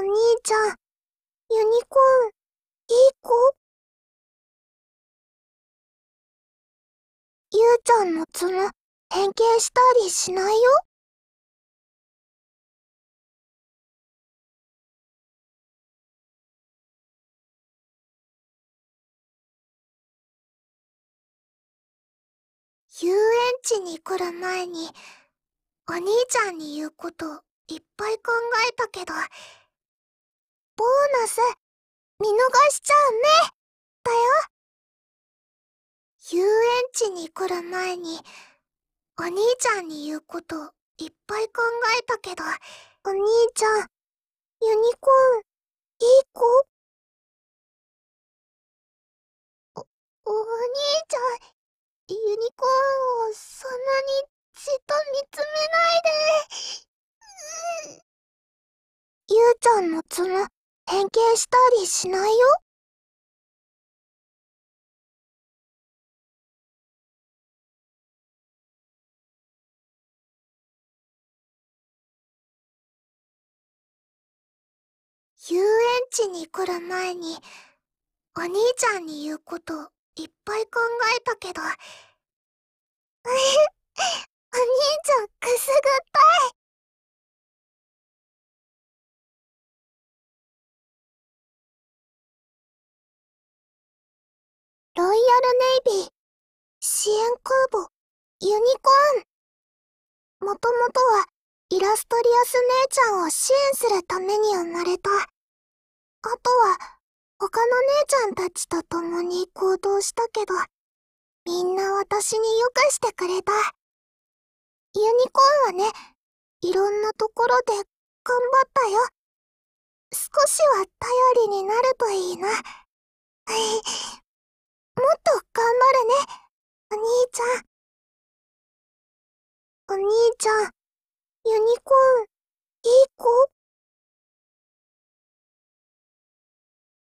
お兄ちゃん、ユニコーン、いい子ゆうちゃんの角、変形したりしないよ遊園地に来る前にお兄ちゃんに言うこといっぱい考えたけどボーナス見逃しちゃうねだよ遊園地に来る前にお兄ちゃんに言うこといっぱい考えたけどお兄ちゃんユニコーンいい子おお兄ちゃんユニコーンをそんなにじっと見つめないで。うゆうちゃんの角、変形したりしないよ遊園地に来る前にお兄ちゃんに言うこといっぱい考えたけどロイヤルネイビー、支援空母、ユニコーン。もともとは、イラストリアス姉ちゃんを支援するために生まれた。あとは、他の姉ちゃんたちと共に行動したけど、みんな私に良くしてくれた。ユニコーンはね、いろんなところで頑張ったよ。少しは頼りになるといいな。お兄ちゃん、ユニコーン、いい子。